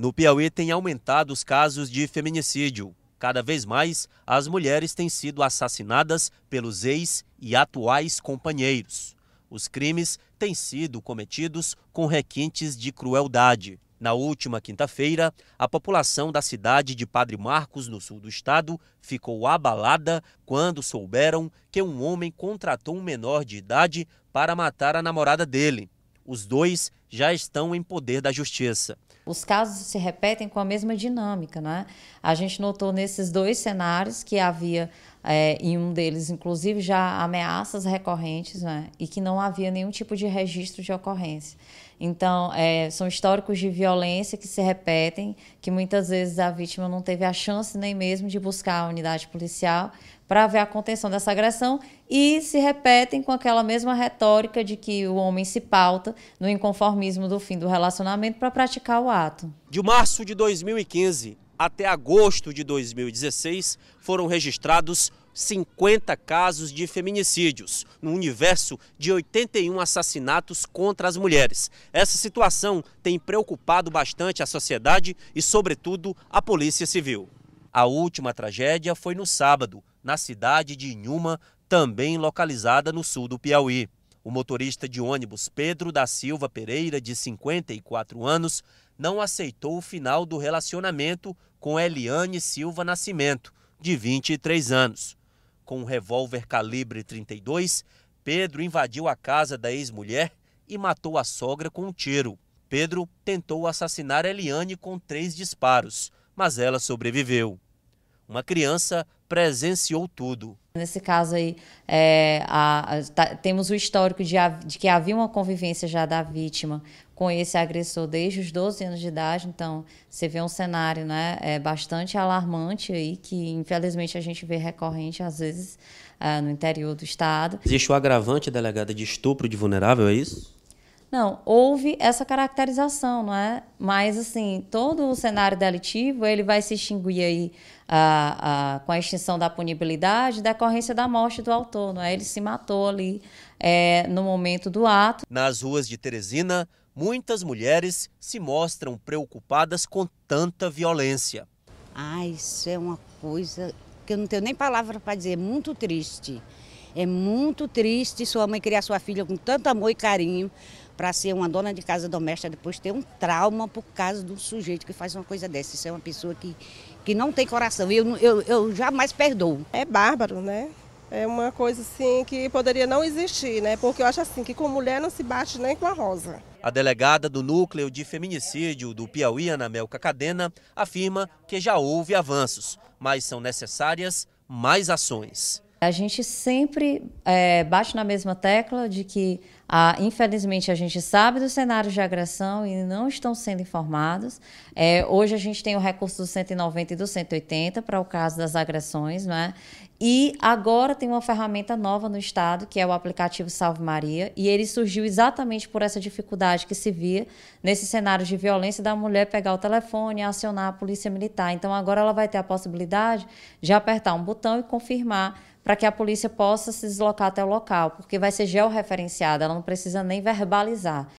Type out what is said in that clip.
No Piauí tem aumentado os casos de feminicídio. Cada vez mais, as mulheres têm sido assassinadas pelos ex e atuais companheiros. Os crimes têm sido cometidos com requintes de crueldade. Na última quinta-feira, a população da cidade de Padre Marcos, no sul do estado, ficou abalada quando souberam que um homem contratou um menor de idade para matar a namorada dele. Os dois já estão em poder da justiça os casos se repetem com a mesma dinâmica. Né? A gente notou nesses dois cenários que havia é, em um deles, inclusive, já ameaças recorrentes, né? E que não havia nenhum tipo de registro de ocorrência. Então, é, são históricos de violência que se repetem, que muitas vezes a vítima não teve a chance nem mesmo de buscar a unidade policial para ver a contenção dessa agressão e se repetem com aquela mesma retórica de que o homem se pauta no inconformismo do fim do relacionamento para praticar o ato. De março de 2015, até agosto de 2016, foram registrados 50 casos de feminicídios, no universo de 81 assassinatos contra as mulheres. Essa situação tem preocupado bastante a sociedade e, sobretudo, a Polícia Civil. A última tragédia foi no sábado, na cidade de Inhuma, também localizada no sul do Piauí. O motorista de ônibus Pedro da Silva Pereira, de 54 anos, não aceitou o final do relacionamento com Eliane Silva Nascimento, de 23 anos. Com um revólver calibre 32, Pedro invadiu a casa da ex-mulher e matou a sogra com um tiro. Pedro tentou assassinar Eliane com três disparos, mas ela sobreviveu. Uma criança presenciou tudo. Nesse caso aí, é, a, tá, temos o histórico de, de, que havia uma convivência já da vítima com esse agressor desde os 12 anos de idade, então você vê um cenário né, é, bastante alarmante aí, que infelizmente a gente vê recorrente às vezes é, no interior do estado. Existe o agravante, delegada, de estupro de vulnerável, é isso? Não, houve essa caracterização, não é? Mas, assim, todo o cenário delitivo, ele vai se extinguir aí a, a, com a extinção da punibilidade decorrência da morte do autor, não é? Ele se matou ali é, no momento do ato. Nas ruas de Teresina, muitas mulheres se mostram preocupadas com tanta violência. Ah, isso é uma coisa que eu não tenho nem palavra para dizer, é muito triste. É muito triste sua mãe criar sua filha com tanto amor e carinho, para ser uma dona de casa doméstica depois ter um trauma por causa de um sujeito que faz uma coisa dessa. Isso é uma pessoa que, que não tem coração. Eu, eu, eu jamais perdoo. É bárbaro, né? É uma coisa assim que poderia não existir, né? Porque eu acho assim que com mulher não se bate nem com a rosa. A delegada do núcleo de feminicídio do Piauí, Anamel Cacadena, afirma que já houve avanços, mas são necessárias mais ações. A gente sempre é, bate na mesma tecla de que ah, infelizmente, a gente sabe do cenário de agressão e não estão sendo informados. É, hoje a gente tem o recurso do 190 e do 180 para o caso das agressões, né? E agora tem uma ferramenta nova no estado, que é o aplicativo Salve Maria, e ele surgiu exatamente por essa dificuldade que se via nesse cenário de violência da mulher pegar o telefone e acionar a polícia militar. Então agora ela vai ter a possibilidade de apertar um botão e confirmar para que a polícia possa se deslocar até o local, porque vai ser georreferenciada, ela não precisa nem verbalizar.